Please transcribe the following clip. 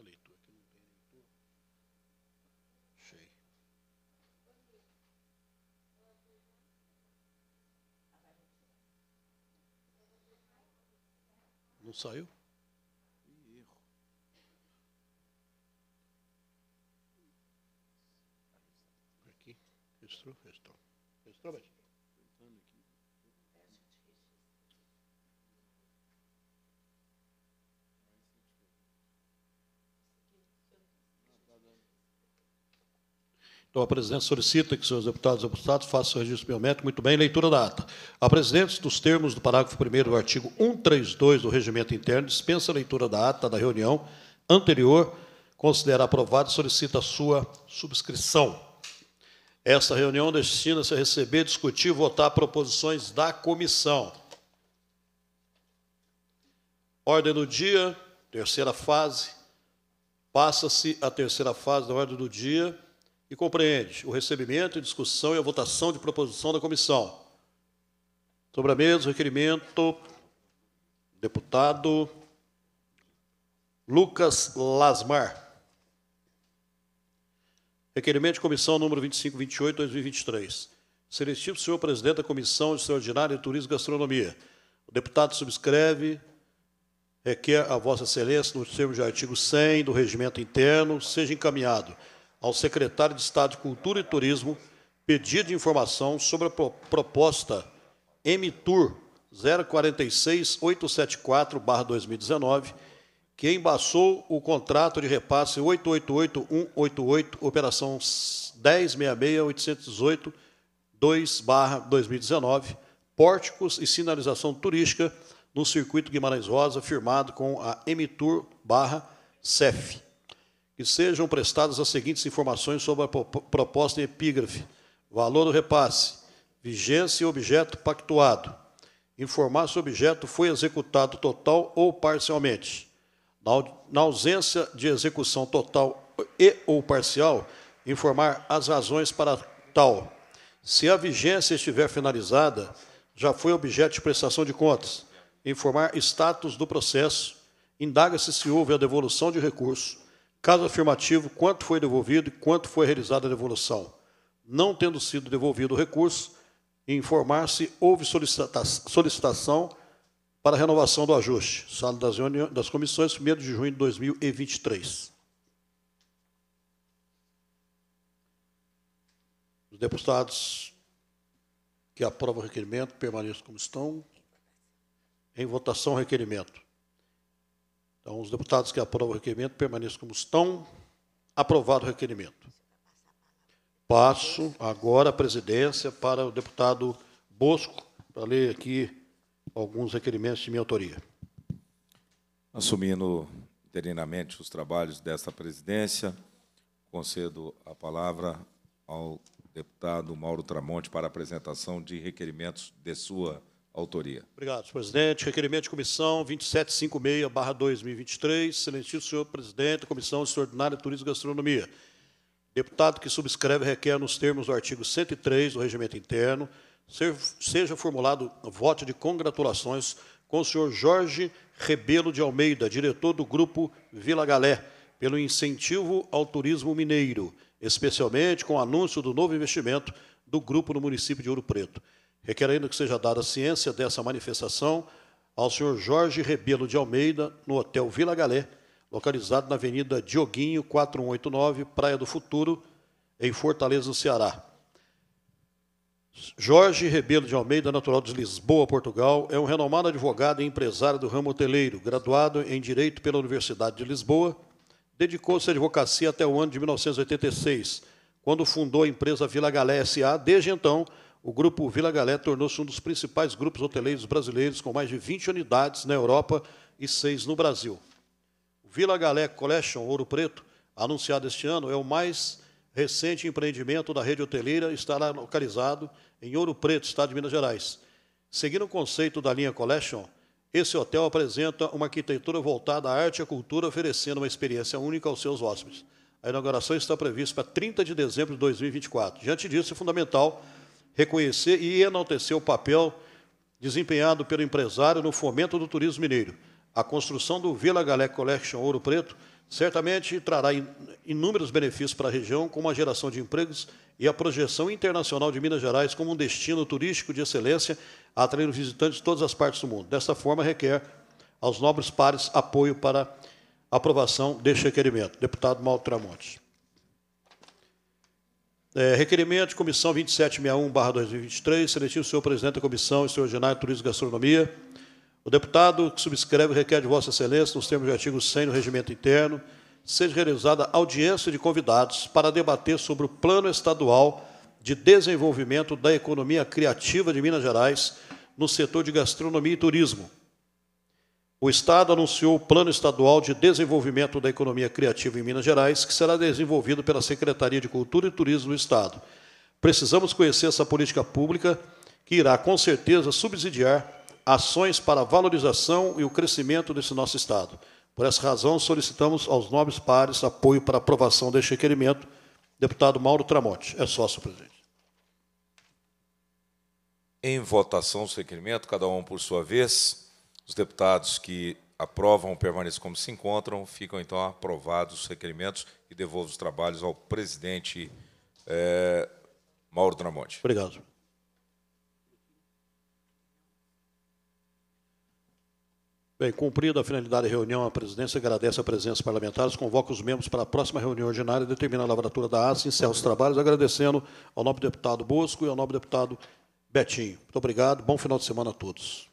a leitura? É que não tem leitura. Achei. Não saiu? Erro. Aqui. Registrou? Registrou. Registrou, Então, a presidente solicita que seus deputados e deputados façam o registro biométrico. Muito bem, leitura da ata. A presidente, dos termos do parágrafo 1 do artigo 132 do Regimento Interno, dispensa a leitura da ata da reunião anterior, considera aprovada e solicita a sua subscrição. Esta reunião destina-se a receber, discutir e votar proposições da comissão. Ordem do dia, terceira fase. Passa-se a terceira fase da ordem do dia e compreende o recebimento, discussão e a votação de proposição da comissão. Sobre a mesa, o requerimento, deputado Lucas Lasmar. Requerimento de comissão número 2528, 2023. Seletivo, senhor presidente da Comissão Extraordinária de Turismo e Gastronomia. O deputado subscreve, requer a Vossa Excelência, nos termos do artigo 100 do Regimento Interno, seja encaminhado ao secretário de Estado de Cultura e Turismo pedido de informação sobre a proposta MTUR 046874-2019, que embaçou o contrato de repasse 888188, operação 818 2 2019 pórticos e sinalização turística no circuito Guimarães Rosa, firmado com a MTUR-CEF que sejam prestadas as seguintes informações sobre a proposta em epígrafe, valor do repasse, vigência e objeto pactuado, informar se o objeto foi executado total ou parcialmente. Na ausência de execução total e ou parcial, informar as razões para tal. Se a vigência estiver finalizada, já foi objeto de prestação de contas. Informar status do processo. Indaga-se se houve a devolução de recurso Caso afirmativo, quanto foi devolvido e quanto foi realizada a devolução? Não tendo sido devolvido o recurso, informar se houve solicita solicitação para renovação do ajuste. Sala das, das comissões, 1 de junho de 2023. Os deputados que aprovam o requerimento permaneçam como estão. Em votação, requerimento. Então, os deputados que aprovam o requerimento permaneçam como estão. Aprovado o requerimento. Passo agora a presidência para o deputado Bosco, para ler aqui alguns requerimentos de minha autoria. Assumindo interinamente os trabalhos desta presidência, concedo a palavra ao deputado Mauro Tramonte para a apresentação de requerimentos de sua autoria. Obrigado, senhor presidente. Requerimento de comissão 2756-2023, excelentíssimo senhor presidente Comissão Extraordinária de Turismo e Gastronomia. Deputado que subscreve requer, nos termos do artigo 103 do Regimento Interno, ser, seja formulado voto de congratulações com o senhor Jorge Rebelo de Almeida, diretor do Grupo Vila Galé, pelo incentivo ao turismo mineiro, especialmente com o anúncio do novo investimento do grupo no município de Ouro Preto. Requer ainda que seja dada ciência dessa manifestação ao senhor Jorge Rebelo de Almeida, no Hotel Vila Galé, localizado na Avenida Dioguinho, 4189, Praia do Futuro, em Fortaleza, Ceará. Jorge Rebelo de Almeida, natural de Lisboa, Portugal, é um renomado advogado e empresário do ramo hoteleiro, graduado em Direito pela Universidade de Lisboa, dedicou-se à advocacia até o ano de 1986, quando fundou a empresa Vila Galé S.A. Desde então, o grupo Vila Galé tornou-se um dos principais grupos hoteleiros brasileiros, com mais de 20 unidades na Europa e seis no Brasil. O Vila Galé Collection Ouro Preto, anunciado este ano, é o mais recente empreendimento da rede hoteleira, e estará localizado em Ouro Preto, Estado de Minas Gerais. Seguindo o conceito da linha Collection, esse hotel apresenta uma arquitetura voltada à arte e à cultura, oferecendo uma experiência única aos seus hóspedes. A inauguração está prevista para 30 de dezembro de 2024. Diante disso, é fundamental reconhecer e enaltecer o papel desempenhado pelo empresário no fomento do turismo mineiro. A construção do Vila Galé Collection Ouro Preto certamente trará inúmeros benefícios para a região, como a geração de empregos e a projeção internacional de Minas Gerais como um destino turístico de excelência, atraindo visitantes de todas as partes do mundo. Dessa forma, requer aos nobres pares apoio para aprovação deste requerimento. Deputado Mauro Tramontes. É, requerimento de comissão 2761-2023, seletivo senhor presidente da comissão extraordinária de turismo e gastronomia. O deputado que subscreve requer de Vossa Excelência, nos termos do artigo 100 do regimento interno, seja realizada audiência de convidados para debater sobre o plano estadual de desenvolvimento da economia criativa de Minas Gerais no setor de gastronomia e turismo o Estado anunciou o Plano Estadual de Desenvolvimento da Economia Criativa em Minas Gerais, que será desenvolvido pela Secretaria de Cultura e Turismo do Estado. Precisamos conhecer essa política pública, que irá com certeza subsidiar ações para a valorização e o crescimento desse nosso Estado. Por essa razão, solicitamos aos nobres pares apoio para aprovação deste requerimento. Deputado Mauro Tramonte. É sócio, presidente. Em votação, o requerimento, cada um por sua vez. Os deputados que aprovam permaneçam como se encontram, ficam então aprovados os requerimentos e devolvo os trabalhos ao presidente é, Mauro Dramonte. Obrigado. Bem, cumprida a finalidade da reunião, a presidência agradece a presença dos parlamentares, convoca os membros para a próxima reunião ordinária e determina a lavratura da ASA, encerra os trabalhos, agradecendo ao nobre deputado Bosco e ao nobre deputado Betinho. Muito obrigado, bom final de semana a todos.